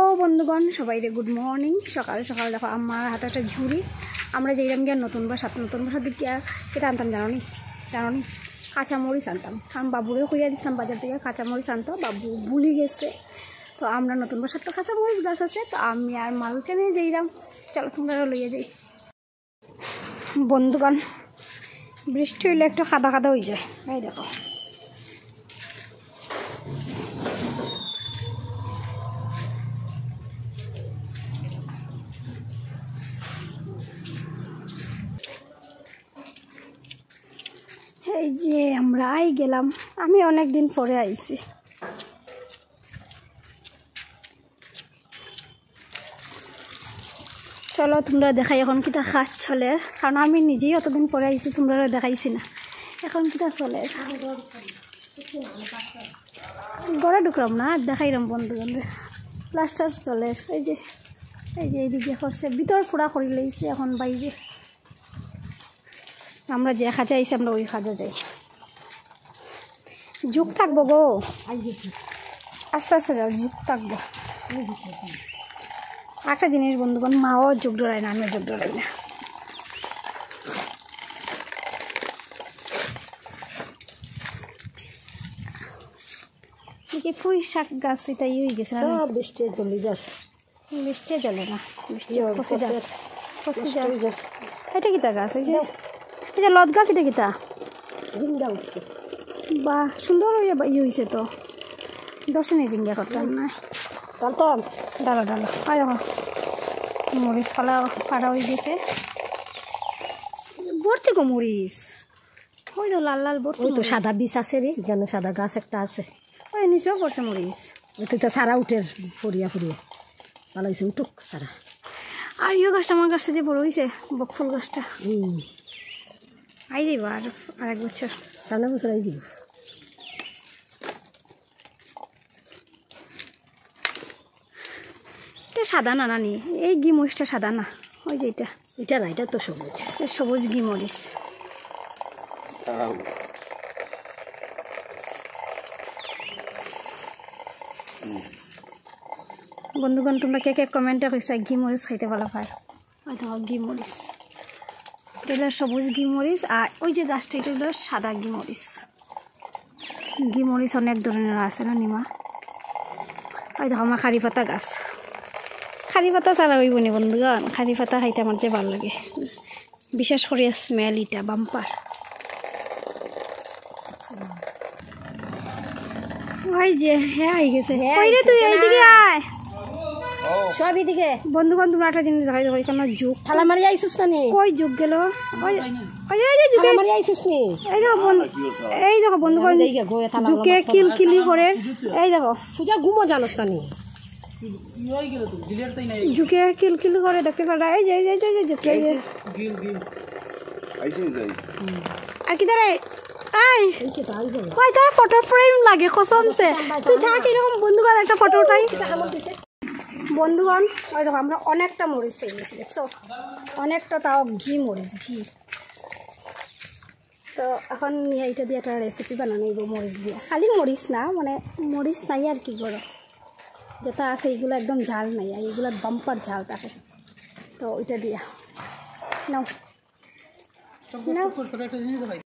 ও বন্ধুগণ রে good morning সকাল সকাল দেখো আমার হাতে একটা ঝুড়ি আমরা যেইরাম গিয়ে নতুন বা সাত নতুন বাসা দিকে সেটা আনতাম জানো নি জানো নি কাঁচামরিচ আনতাম আমি বাবুরেও খুঁজে দিচ্ছিলাম বাজার থেকে কাঁচামরিচ আনত বাবু বুলি গেছে তো আমরা নতুন বাসার তো কাঁচামরিচ গাছ আছে তো আমি আর মালকে নিয়ে যেইরাম চলো তোমরা লইয়ে যাই বন্ধুগণ বৃষ্টি হইলে একটু কাদা কাদা হয়ে যায় এই দেখো এই যে আমরা আই গেলাম আমি অনেক দিন পরে আইছি চলো তোমরা দেখাই এখন কিটা খাস চলে কারণ আমি নিজেই অতদিন পরে আইছি তোমরা দেখাইছি না এখন কিটা চলে গড়ে ঢুকলাম না আর বন্ধু বন্ধুজনরে প্লাস্টার চলে এই যে এই যে এইদিকে করছে ভিতর ফুড়া করি লাইছে এখন বাইরে আমরা যে খাঁচা আইসি আমরা ওই খাজা যাই যুগ থাকবো গো আস্তে আস্তে যাও যুগ থাকবো একটা জিনিস বন্ধুগণ মাও যোগ ডরায় না আমিও যোগ ডরাই না কি ফুই শাক গাছ এটা ইয়ে হয়ে গেছে সব বৃষ্টি জলে যাস বৃষ্টি জলে না বৃষ্টি ফসে যায় এটা কি তা গাছ যে লত গাছ এটা কিতা জিঙ্গা উঠছে বা সুন্দর হয়ে ইয়ে হয়েছে তো দর্শনে জিঙ্গা করতাম না ডালতাম ডালো ডালো আয় দেখো মরিচ ফালা ফাটা হয়ে গেছে ভর্তি গো মরিচ ওই তো লাল লাল ভর্তি তো সাদা বিষ আছে রে যেন সাদা গাছ একটা আছে ওই নিচেও পড়ছে মরিচ ওই তো সারা উঠে ফুরিয়া ফুরিয়া ভালো হয়েছে উঠুক সারা আর ইয়ে গাছটা আমার গাছটা যে বড় হয়েছে ফুল গাছটা আই দিব আর আর এক বছর সামনে বছর আই দিব এটা সাদা না নানি এই ঘি মরিচটা সাদা না ওই যে এটা এটা না এটা তো সবুজ এটা সবুজ ঘি মরিচ বন্ধুগণ তোমরা কে কে কমেন্টে কইছো ঘি মরিচ খাইতে ভালো পায় হয়তো ঘি মরিচ এটা সবুজ ঘিমরিচ আর ওই যে গাছটা এটা হলো সাদা ঘিমরিচ ঘিমরিচ অনেক ধরনের আছে না নিমা ওই দেখো আমার খারি পাতা গাছ খারি পাতা চালা হইব বন্ধুগণ খারি পাতা খাইতে আমার যে ভালো লাগে বিশেষ করে স্মেল ইটা বাম্পার ওই যে হ্যাঁ আই গেছে হ্যাঁ, তুই এইদিকে আয় Oh. সব এদিকে বন্ধু বান্ধব একটা জিনিস দেখাই দেখো এখানে যুগ থালা মারি আইসুস না কই যুগ গেল এই দেখো এই দেখো বন্ধুগণ যুগে কিল কিলি করে এই দেখো সুজা ঘুমো জানোস না ঝুঁকে কিল কিল করে দেখতে পারা এই যে এই যে ঝুঁকে আর কি দাঁড়ায় আই কয় ফটো ফ্রেম লাগে কসমছে তুই থাক এরকম বন্ধু একটা ফটো উঠাই বন্ধুগণ ওই দেখো আমরা অনেকটা মরিচ পেয়ে গেছি দেখছো অনেকটা তাও ঘি মরিচ ঘি তো এখন এইটা দিয়ে একটা রেসিপি বানানো গো মরিচ দিয়ে খালি মরিচ না মানে মরিচ নাই আর কি করো যেটা আছে এইগুলো একদম ঝাল নাই আর এইগুলো বাম্পার ঝাল থাকে তো ওইটা দিয়া নাও